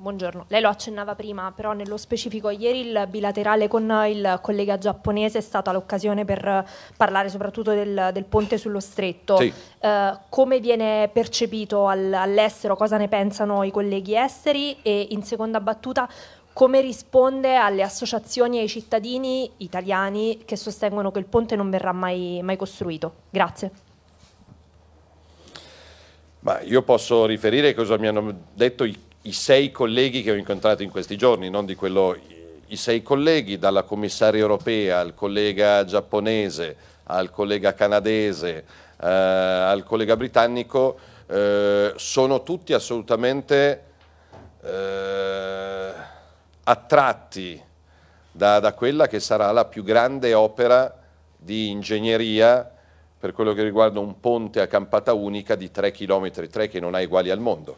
Buongiorno, lei lo accennava prima, però nello specifico ieri il bilaterale con il collega giapponese è stata l'occasione per parlare soprattutto del, del ponte sullo stretto. Sì. Uh, come viene percepito al, all'estero, cosa ne pensano i colleghi esteri e in seconda battuta come risponde alle associazioni e ai cittadini italiani che sostengono che il ponte non verrà mai, mai costruito? Grazie. Ma io posso riferire cosa mi hanno detto i i sei colleghi che ho incontrato in questi giorni, non di quello i sei colleghi, dalla commissaria europea al collega giapponese, al collega canadese, eh, al collega britannico, eh, sono tutti assolutamente eh, attratti da, da, quella che sarà la più grande opera di ingegneria per quello che riguarda un ponte a campata unica di 3 km, 3 che non ha uguali al mondo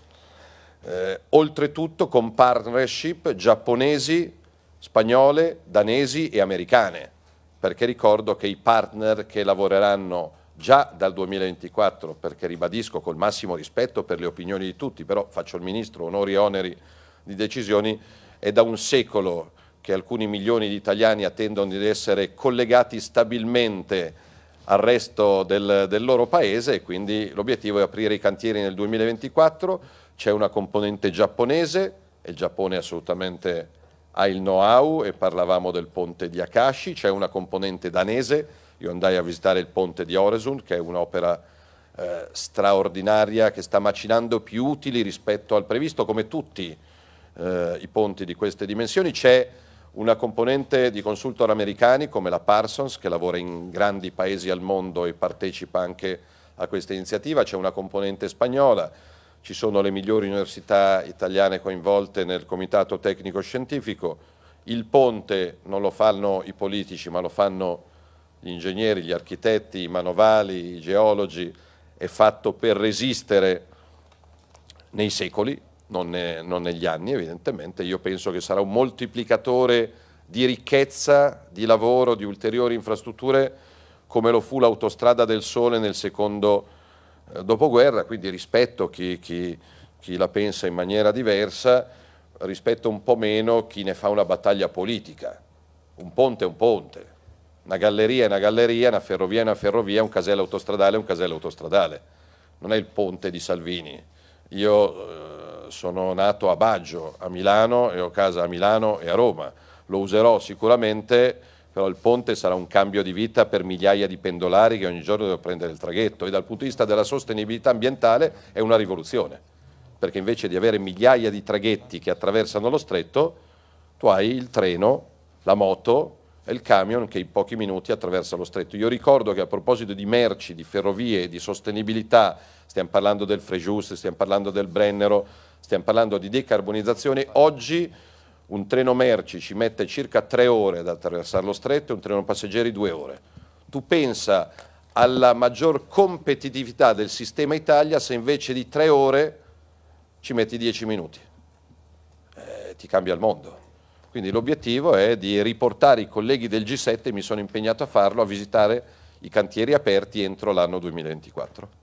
eh, oltretutto con partnership giapponesi, spagnole, danesi e americane, perché ricordo che i partner che lavoreranno già dal 2024, perché ribadisco col massimo rispetto per le opinioni di tutti, però faccio il ministro onori e oneri di decisioni, è da un secolo che alcuni milioni di italiani attendono di essere collegati stabilmente al resto del, del loro paese e quindi l'obiettivo è aprire i cantieri nel 2024, c'è una componente giapponese e il Giappone assolutamente ha il know-how e parlavamo del ponte di Akashi, c'è una componente danese, io andai a visitare il ponte di Oresund che è un'opera eh, straordinaria che sta macinando più utili rispetto al previsto come tutti eh, i ponti di queste dimensioni, c'è una componente di consultor americani come la Parsons che lavora in grandi paesi al mondo e partecipa anche a questa iniziativa, c'è una componente spagnola, ci sono le migliori università italiane coinvolte nel comitato tecnico scientifico, il ponte non lo fanno i politici ma lo fanno gli ingegneri, gli architetti, i manovali, i geologi, è fatto per resistere nei secoli non, è, non negli anni evidentemente, io penso che sarà un moltiplicatore di ricchezza, di lavoro, di ulteriori infrastrutture come lo fu l'autostrada del sole nel secondo eh, dopoguerra, quindi rispetto chi, chi, chi la pensa in maniera diversa, rispetto un po' meno chi ne fa una battaglia politica. Un ponte è un ponte, una galleria è una galleria, una ferrovia è una ferrovia, un casello autostradale è un casello autostradale, non è il ponte di Salvini. Io eh, sono nato a Baggio, a Milano e ho casa a Milano e a Roma. Lo userò sicuramente, però il ponte sarà un cambio di vita per migliaia di pendolari che ogni giorno devono prendere il traghetto e dal punto di vista della sostenibilità ambientale è una rivoluzione, perché invece di avere migliaia di traghetti che attraversano lo stretto, tu hai il treno, la moto, è il camion che in pochi minuti attraversa lo stretto. Io ricordo che a proposito di merci, di ferrovie, di sostenibilità, stiamo parlando del Frejus, stiamo parlando del Brennero, stiamo parlando di decarbonizzazione, oggi un treno merci ci mette circa tre ore ad attraversare lo stretto e un treno passeggeri due ore. Tu pensa alla maggior competitività del sistema Italia se invece di tre ore ci metti dieci minuti. Eh, ti cambia il mondo. Quindi l'obiettivo è di riportare i colleghi del G7, mi sono impegnato a farlo, a visitare i cantieri aperti entro l'anno 2024.